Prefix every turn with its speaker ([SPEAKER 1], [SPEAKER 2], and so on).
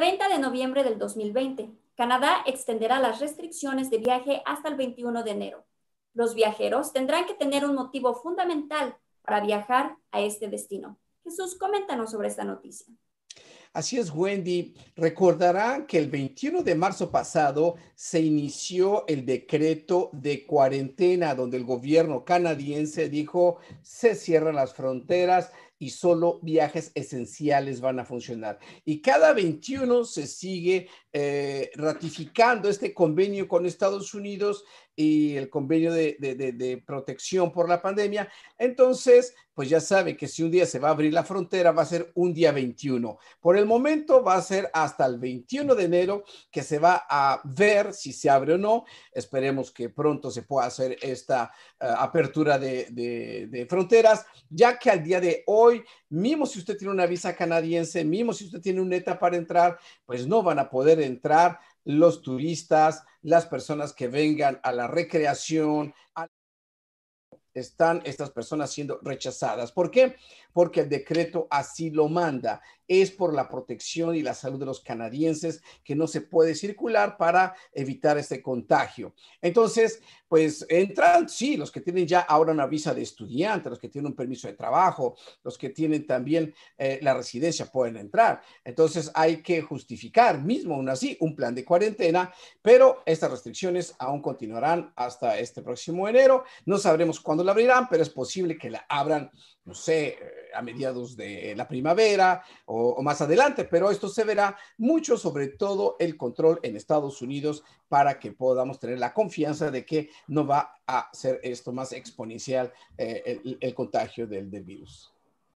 [SPEAKER 1] 30 de noviembre del 2020, Canadá extenderá las restricciones de viaje hasta el 21 de enero. Los viajeros tendrán que tener un motivo fundamental para viajar a este destino. Jesús, coméntanos sobre esta noticia.
[SPEAKER 2] Así es, Wendy. Recordarán que el 21 de marzo pasado se inició el decreto de cuarentena, donde el gobierno canadiense dijo, se cierran las fronteras, y solo viajes esenciales van a funcionar. Y cada 21 se sigue eh, ratificando este convenio con Estados Unidos y el convenio de, de, protección por la pandemia. Entonces, pues ya sabe que si un día se va a abrir la frontera, va a ser un día 21. Por el momento va a ser hasta el 21 de enero que se va a ver si se abre o no. Esperemos que pronto se pueda hacer esta eh, apertura de fronteras, ya que al día de hoy, hoy, mismo si usted tiene una visa canadiense, mismo si usted tiene un ETA para entrar, pues no van a poder entrar los turistas, las personas que vengan a la recreación, están estas personas siendo rechazadas. ¿Por qué? Porque el decreto así lo manda. Es por la protección y la salud de los canadienses que no se puede circular para evitar este contagio. Entonces, pues entran, sí, los que tienen ya ahora una visa de estudiante, los que tienen un permiso de trabajo, los que tienen también eh, la residencia pueden entrar. Entonces, hay que justificar mismo aún así un plan de cuarentena, pero estas restricciones aún continuarán hasta este próximo enero. No sabremos cuándo la abrirán, pero es posible que la abran, no sé, eh, a mediados de la primavera o, más adelante, pero esto se verá mucho sobre todo el control en Estados Unidos para que podamos tener la confianza de que no va a ser esto más exponencial eh, el, contagio del virus.